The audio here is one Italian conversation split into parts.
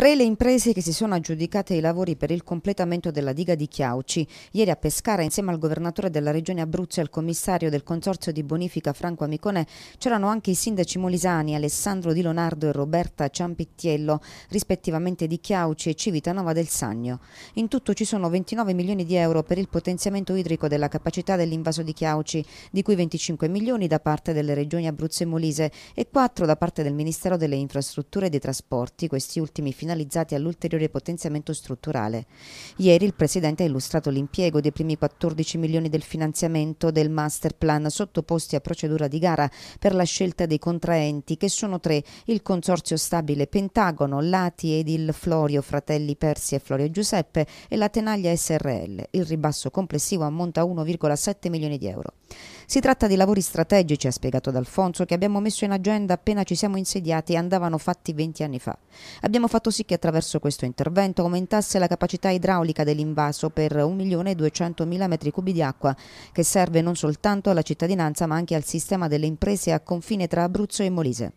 Tre le imprese che si sono aggiudicate i lavori per il completamento della diga di Chiauci. Ieri a Pescara, insieme al governatore della regione Abruzzo e al commissario del consorzio di bonifica Franco Amicone, c'erano anche i sindaci molisani Alessandro Di Leonardo e Roberta Ciampittiello, rispettivamente di Chiauci e Civitanova del Sagno. In tutto ci sono 29 milioni di euro per il potenziamento idrico della capacità dell'invaso di Chiauci, di cui 25 milioni da parte delle regioni Abruzzo e Molise e 4 da parte del Ministero delle Infrastrutture e dei Trasporti, questi ultimi finanziamenti finalizzati all'ulteriore potenziamento strutturale. Ieri il Presidente ha illustrato l'impiego dei primi 14 milioni del finanziamento del master plan sottoposti a procedura di gara per la scelta dei contraenti, che sono tre, il Consorzio Stabile Pentagono, Lati ed il Florio Fratelli Persi e Florio Giuseppe e la Tenaglia SRL. Il ribasso complessivo ammonta a 1,7 milioni di euro. Si tratta di lavori strategici, ha spiegato D'Alfonso, che abbiamo messo in agenda appena ci siamo insediati e andavano fatti 20 anni fa. Abbiamo fatto così che attraverso questo intervento aumentasse la capacità idraulica dell'invaso per 1.200.000 m3 di acqua, che serve non soltanto alla cittadinanza ma anche al sistema delle imprese a confine tra Abruzzo e Molise.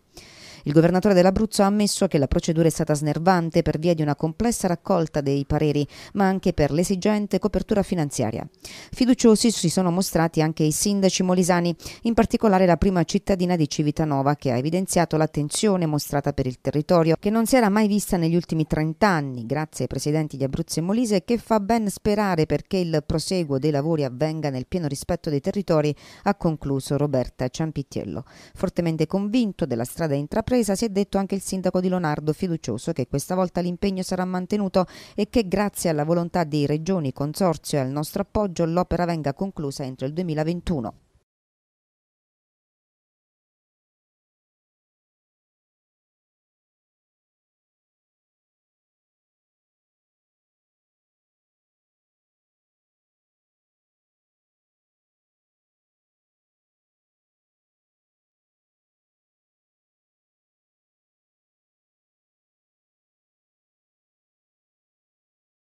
Il governatore dell'Abruzzo ha ammesso che la procedura è stata snervante per via di una complessa raccolta dei pareri, ma anche per l'esigente copertura finanziaria. Fiduciosi si sono mostrati anche i sindaci molisani, in particolare la prima cittadina di Civitanova, che ha evidenziato l'attenzione mostrata per il territorio, che non si era mai vista negli ultimi 30 anni, grazie ai presidenti di Abruzzo e Molise, che fa ben sperare perché il proseguo dei lavori avvenga nel pieno rispetto dei territori, ha concluso Roberta Ciampitiello. Fortemente convinto della strada intrapresa, sorpresa si è detto anche il sindaco di Lonardo, fiducioso che questa volta l'impegno sarà mantenuto e che grazie alla volontà di regioni, consorzio e al nostro appoggio l'opera venga conclusa entro il 2021.